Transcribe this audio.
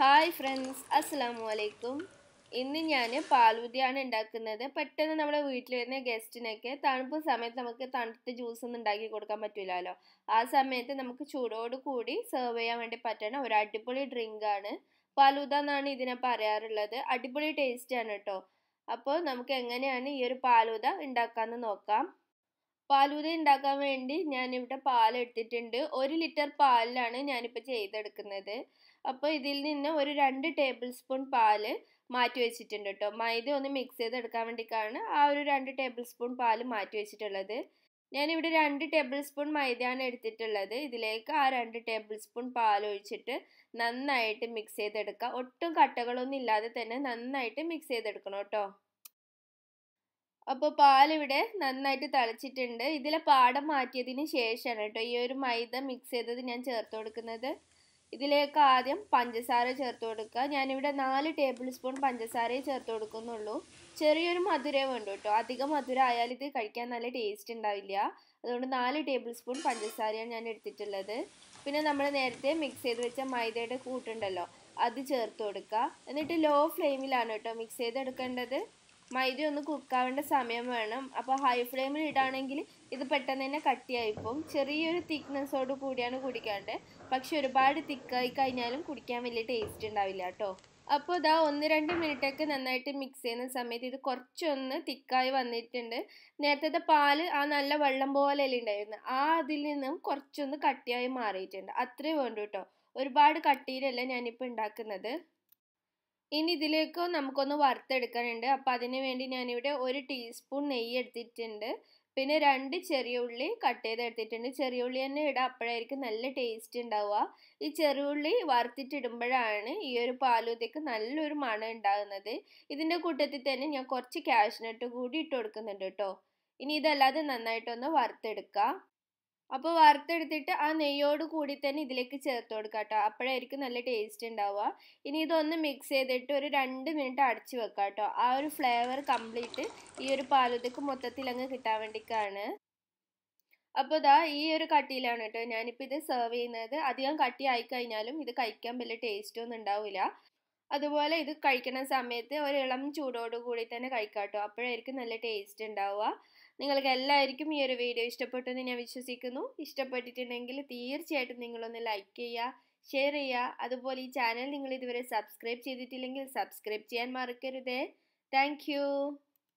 hi friends അസ്സലാമു അലൈക്കും ഇന്ന് ഞാൻ പാൽവുതിയാണ് ഉണ്ടാക്കുന്നത് പെട്ടെന്ന് നമ്മുടെ വീട്ടിൽ വരുന്ന ഗസ്റ്റിനൊക്കെ തണുപ്പ് സമയത്ത് നമുക്ക് തണുത്ത ജ്യൂസ് ഒന്നും ഉണ്ടാക്കി കൊടുക്കാൻ പറ്റില്ലല്ലോ ആ സമയത്ത് നമുക്ക് ചൂടോട് കൂടി സെർവ് ചെയ്യാൻ വേണ്ടി പറ്റണ ഒരു അടിപൊളി ഡ്രിങ്കാണ് പാൽവുത എന്നാണ് ഇതിനെ പറയാറുള്ളത് അടിപൊളി ടേസ്റ്റാണ് കേട്ടോ അപ്പോൾ നമുക്ക് എങ്ങനെയാണ് ഈ ഒരു പാൽവുത ഉണ്ടാക്കാമെന്ന് നോക്കാം പാൽവുത ഉണ്ടാക്കാൻ വേണ്ടി ഞാനിവിടെ പാൽ എടുത്തിട്ടുണ്ട് ഒരു ലിറ്റർ പാലിലാണ് ഞാനിപ്പോൾ ചെയ്തെടുക്കുന്നത് അപ്പോൾ ഇതിൽ നിന്ന് ഒരു രണ്ട് ടേബിൾ സ്പൂൺ പാല് മാറ്റി വെച്ചിട്ടുണ്ട് കേട്ടോ മൈദ ഒന്ന് മിക്സ് ചെയ്തെടുക്കാൻ വേണ്ടിയിട്ടാണ് ആ ഒരു രണ്ട് ടേബിൾ സ്പൂൺ പാല് മാറ്റി വെച്ചിട്ടുള്ളത് ഞാനിവിടെ രണ്ട് ടേബിൾ സ്പൂൺ മൈദയാണ് എടുത്തിട്ടുള്ളത് ഇതിലേക്ക് ആ രണ്ട് ടേബിൾ സ്പൂൺ പാൽ ഒഴിച്ചിട്ട് നന്നായിട്ട് മിക്സ് ചെയ്തെടുക്കുക ഒട്ടും കട്ടകളൊന്നും ഇല്ലാതെ തന്നെ നന്നായിട്ട് മിക്സ് ചെയ്തെടുക്കണം കേട്ടോ അപ്പോൾ പാലിവിടെ നന്നായിട്ട് തളിച്ചിട്ടുണ്ട് ഇതിലെ പാടം മാറ്റിയതിന് ശേഷമാണ് കേട്ടോ ഈ ഒരു മൈദ മിക്സ് ചെയ്തത് ഞാൻ ചേർത്ത് കൊടുക്കുന്നത് ഇതിലേക്ക് ആദ്യം പഞ്ചസാര ചേർത്ത് കൊടുക്കുക ഞാനിവിടെ നാല് ടേബിൾ സ്പൂൺ പഞ്ചസാരയെ ചേർത്ത് കൊടുക്കുന്നുള്ളൂ ചെറിയൊരു മധുരേ വേണ്ടു കേട്ടോ അധികം മധുര ആയാൽ ഇത് കഴിക്കാൻ നല്ല ടേസ്റ്റ് ഉണ്ടാവില്ല അതുകൊണ്ട് നാല് ടേബിൾ സ്പൂൺ പഞ്ചസാരയാണ് ഞാൻ എടുത്തിട്ടുള്ളത് പിന്നെ നമ്മൾ നേരത്തെ മിക്സ് ചെയ്ത് വെച്ച മൈദയുടെ കൂട്ടുണ്ടല്ലോ അത് ചേർത്ത് കൊടുക്കുക എന്നിട്ട് ലോ ഫ്ലെയിമിലാണ് കേട്ടോ മിക്സ് ചെയ്തെടുക്കേണ്ടത് മൈദ ഒന്ന് കുക്കാവേണ്ട സമയം വേണം അപ്പോൾ ഹൈ ഫ്ലെയിമിൽ ഇടാണെങ്കിൽ ഇത് പെട്ടെന്ന് തന്നെ കട്ടിയായിപ്പോവും ചെറിയൊരു തിക്നെസ്സോട് കൂടിയാണ് കുടിക്കാണ്ട് പക്ഷെ ഒരുപാട് തിക്കായി കഴിഞ്ഞാലും കുടിക്കാൻ വലിയ ടേസ്റ്റ് ഉണ്ടാവില്ല കേട്ടോ അപ്പോൾ ഇതാ ഒന്ന് രണ്ട് മിനിറ്റൊക്കെ നന്നായിട്ട് മിക്സ് ചെയ്യുന്ന സമയത്ത് ഇത് കുറച്ചൊന്ന് തിക്കായി വന്നിട്ടുണ്ട് നേരത്തെ പാല് ആ നല്ല വെള്ളം പോലെയല്ലേ ഉണ്ടായിരുന്നു ആ അതിൽ നിന്നും കുറച്ചൊന്ന് കട്ടിയായി മാറിയിട്ടുണ്ട് അത്രേ വേണ്ടു കേട്ടോ ഒരുപാട് കട്ടിയിലല്ല ഞാനിപ്പോൾ ഉണ്ടാക്കുന്നത് ഇനി ഇതിലേക്ക് നമുക്കൊന്ന് വറുത്തെടുക്കാനുണ്ട് അപ്പോൾ അതിന് വേണ്ടി ഞാനിവിടെ ഒരു ടീസ്പൂൺ നെയ്യ് എടുത്തിട്ടുണ്ട് പിന്നെ രണ്ട് ചെറിയ ഉള്ളി കട്ട് ചെയ്ത് എടുത്തിട്ടുണ്ട് ചെറിയ ഉള്ളി തന്നെ ഇടാം അപ്പോഴായിരിക്കും നല്ല ടേസ്റ്റ് ഉണ്ടാവുക ഈ ചെറിയ ഉള്ളി വറുത്തിട്ടിടുമ്പോഴാണ് ഈ ഒരു പാലൂതയ്ക്ക് നല്ലൊരു മണം ഉണ്ടാകുന്നത് ഇതിൻ്റെ കൂട്ടത്തിൽ തന്നെ ഞാൻ കുറച്ച് കാഷ്നട്ട് കൂടി ഇട്ട് കൊടുക്കുന്നുണ്ട് കേട്ടോ ഇനി ഇതല്ലാതെ നന്നായിട്ടൊന്ന് വറുത്തെടുക്കാം അപ്പോൾ വറുത്തെടുത്തിട്ട് ആ നെയ്യോട് കൂടി തന്നെ ഇതിലേക്ക് ചേർത്ത് കൊടുക്കുക കേട്ടോ അപ്പോഴായിരിക്കും നല്ല ടേസ്റ്റ് ഉണ്ടാവുക ഇനി ഇതൊന്ന് മിക്സ് ചെയ്തിട്ട് ഒരു രണ്ട് മിനിറ്റ് അടച്ചു വെക്കുക കേട്ടോ ആ ഒരു ഫ്ലേവർ കംപ്ലീറ്റ് ഈ ഒരു പാലുതക്ക് മൊത്തത്തിൽ അങ്ങ് കിട്ടാൻ വേണ്ടിക്കാണ് അപ്പോൾ ഇതാ ഈ ഒരു കട്ടിയിലാണ് കേട്ടോ ഞാനിപ്പോൾ ഇത് സെർവ് ചെയ്യുന്നത് അധികം കട്ടിയായി കഴിഞ്ഞാലും ഇത് കഴിക്കാൻ വലിയ ടേസ്റ്റൊന്നും ഉണ്ടാവില്ല അതുപോലെ ഇത് കഴിക്കുന്ന സമയത്ത് ഒരു ഇളം ചൂടോട് കൂടി തന്നെ കഴിക്കാട്ടോ അപ്പോഴായിരിക്കും നല്ല ടേസ്റ്റ് ഉണ്ടാവുക നിങ്ങൾക്ക് എല്ലാവർക്കും ഈ ഒരു വീഡിയോ ഇഷ്ടപ്പെട്ടു എന്ന് ഞാൻ വിശ്വസിക്കുന്നു ഇഷ്ടപ്പെട്ടിട്ടുണ്ടെങ്കിൽ തീർച്ചയായിട്ടും നിങ്ങളൊന്ന് ലൈക്ക് ചെയ്യുക ഷെയർ ചെയ്യുക അതുപോലെ ഈ ചാനൽ നിങ്ങൾ ഇതുവരെ സബ്സ്ക്രൈബ് ചെയ്തിട്ടില്ലെങ്കിൽ സബ്സ്ക്രൈബ് ചെയ്യാൻ മറക്കരുതേ താങ്ക്